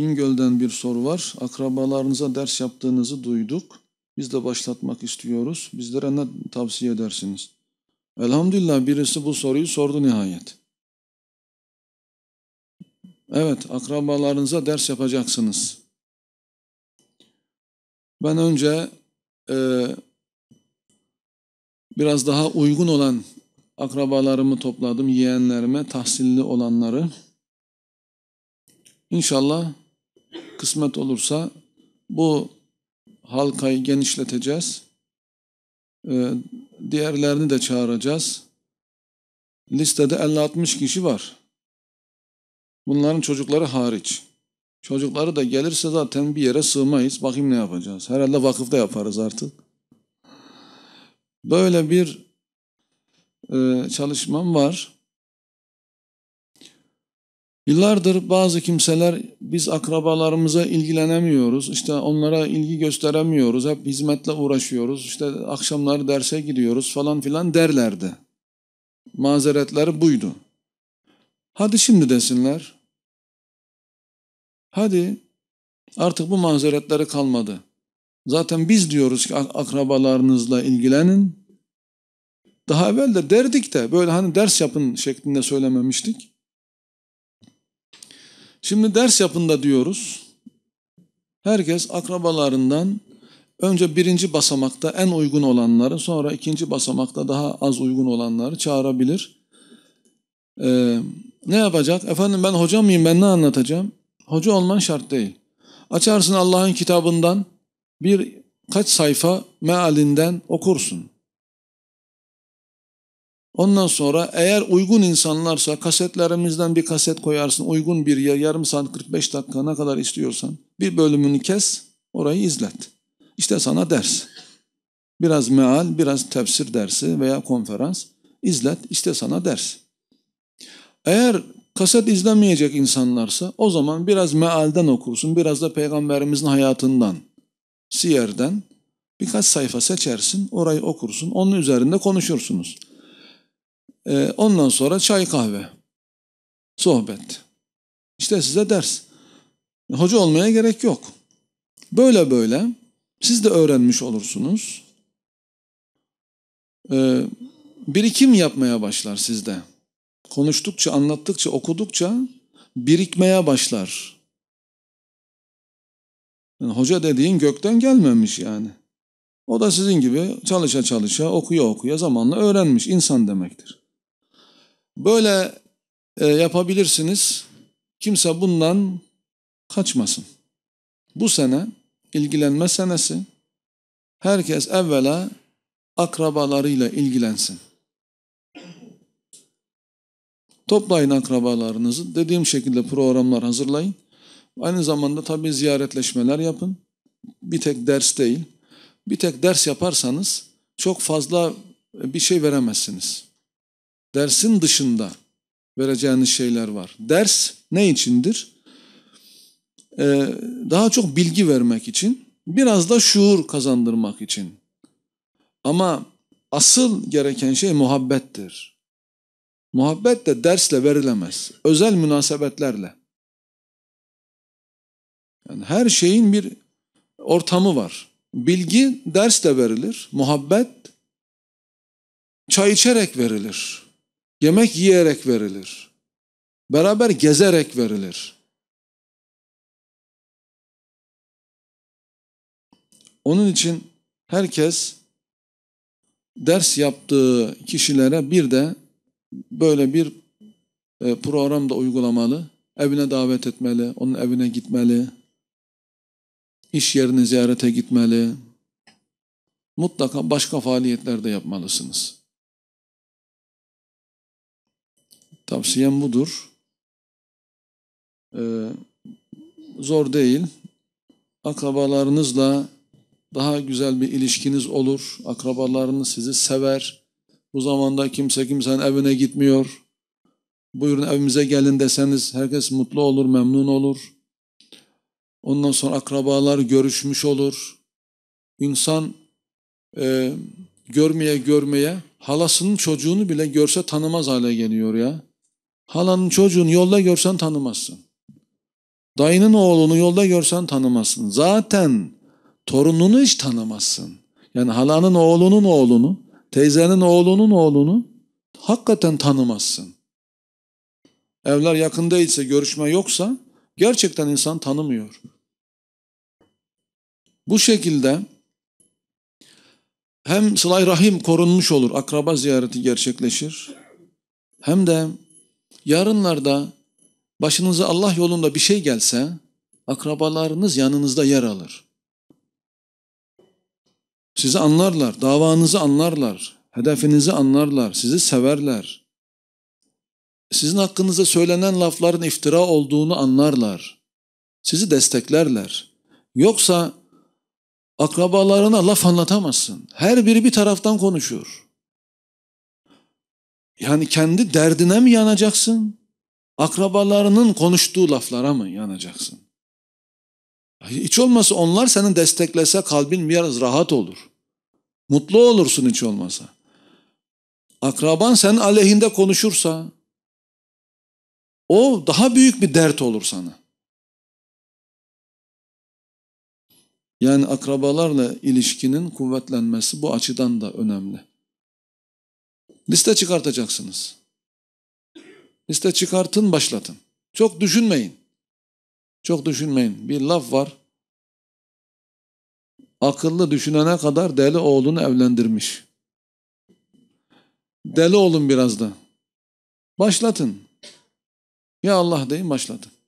Bingöl'den bir soru var. Akrabalarınıza ders yaptığınızı duyduk. Biz de başlatmak istiyoruz. Bizlere ne tavsiye edersiniz? Elhamdülillah birisi bu soruyu sordu nihayet. Evet, akrabalarınıza ders yapacaksınız. Ben önce e, biraz daha uygun olan akrabalarımı topladım, yeğenlerime, tahsilli olanları. İnşallah kısmet olursa bu halkayı genişleteceğiz. Ee, diğerlerini de çağıracağız. Listede 50-60 kişi var. Bunların çocukları hariç. Çocukları da gelirse zaten bir yere sığmayız. Bakayım ne yapacağız. Herhalde vakıfta yaparız artık. Böyle bir e, çalışmam var. Yıllardır bazı kimseler biz akrabalarımıza ilgilenemiyoruz, işte onlara ilgi gösteremiyoruz, hep hizmetle uğraşıyoruz, işte akşamları derse gidiyoruz falan filan derlerdi. Mazeretleri buydu. Hadi şimdi desinler. Hadi artık bu mazeretleri kalmadı. Zaten biz diyoruz ki akrabalarınızla ilgilenin. Daha evvel de derdik de böyle hani ders yapın şeklinde söylememiştik. Şimdi ders yapında diyoruz. Herkes akrabalarından önce birinci basamakta en uygun olanları, sonra ikinci basamakta daha az uygun olanları çağırabilir. Ee, ne yapacak? Efendim ben hoca mıyım, ben ne anlatacağım? Hoca olman şart değil. Açarsın Allah'ın kitabından bir kaç sayfa mealinden okursun. Ondan sonra eğer uygun insanlarsa kasetlerimizden bir kaset koyarsın. Uygun bir yer yarım saat 45 dakika ne kadar istiyorsan bir bölümünü kes orayı izlet. İşte sana ders. Biraz meal, biraz tefsir dersi veya konferans izlet işte sana ders. Eğer kaset izlemeyecek insanlarsa o zaman biraz mealden okursun, biraz da peygamberimizin hayatından, siyerden birkaç sayfa seçersin, orayı okursun, onun üzerinde konuşursunuz. Ee, ondan sonra çay kahve. Sohbet. İşte size ders. Hoca olmaya gerek yok. Böyle böyle siz de öğrenmiş olursunuz. Ee, birikim yapmaya başlar sizde. Konuştukça, anlattıkça, okudukça birikmeye başlar. Yani hoca dediğin gökten gelmemiş yani. O da sizin gibi çalışa çalışa, okuya okuya zamanla öğrenmiş insan demektir. Böyle e, yapabilirsiniz. Kimse bundan kaçmasın. Bu sene ilgilenme senesi. Herkes evvela akrabalarıyla ilgilensin. Toplayın akrabalarınızı. Dediğim şekilde programlar hazırlayın. Aynı zamanda tabii ziyaretleşmeler yapın. Bir tek ders değil. Bir tek ders yaparsanız çok fazla bir şey veremezsiniz. Dersin dışında vereceğiniz şeyler var. Ders ne içindir? Ee, daha çok bilgi vermek için, biraz da şuur kazandırmak için. Ama asıl gereken şey muhabbettir. Muhabbet de dersle verilemez. Özel münasebetlerle. Yani her şeyin bir ortamı var. Bilgi dersle verilir. Muhabbet çay içerek verilir. Yemek yiyerek verilir. Beraber gezerek verilir. Onun için herkes ders yaptığı kişilere bir de böyle bir e, program da uygulamalı. Evine davet etmeli, onun evine gitmeli, iş yerini ziyarete gitmeli. Mutlaka başka faaliyetler de yapmalısınız. Tavsiyem budur. Ee, zor değil. Akrabalarınızla daha güzel bir ilişkiniz olur. Akrabalarınız sizi sever. Bu zamanda kimse kimsenin evine gitmiyor. Buyurun evimize gelin deseniz herkes mutlu olur, memnun olur. Ondan sonra akrabalar görüşmüş olur. İnsan e, görmeye görmeye halasının çocuğunu bile görse tanımaz hale geliyor ya. Halanın çocuğunu yolda görsen tanımazsın. Dayının oğlunu yolda görsen tanımazsın. Zaten torununu hiç tanımazsın. Yani halanın oğlunun oğlunu, teyzenin oğlunun oğlunu hakikaten tanımazsın. Evler yakın değilse, görüşme yoksa gerçekten insan tanımıyor. Bu şekilde hem sılay rahim korunmuş olur, akraba ziyareti gerçekleşir. Hem de yarınlarda başınıza Allah yolunda bir şey gelse akrabalarınız yanınızda yer alır. Sizi anlarlar, davanızı anlarlar, hedefinizi anlarlar, sizi severler. Sizin hakkınızda söylenen lafların iftira olduğunu anlarlar. Sizi desteklerler. Yoksa akrabalarına laf anlatamazsın. Her biri bir taraftan konuşuyor. Yani kendi derdine mi yanacaksın? Akrabalarının konuştuğu laflara mı yanacaksın? Hiç olmasa onlar seni desteklese kalbin biraz rahat olur. Mutlu olursun hiç olmasa. Akraban senin aleyhinde konuşursa o daha büyük bir dert olur sana. Yani akrabalarla ilişkinin kuvvetlenmesi bu açıdan da önemli. Liste çıkartacaksınız. Liste çıkartın başlatın. Çok düşünmeyin. Çok düşünmeyin. Bir laf var. Akıllı düşünene kadar deli oğlunu evlendirmiş. Deli olun biraz da. Başlatın. Ya Allah deyin başlatın.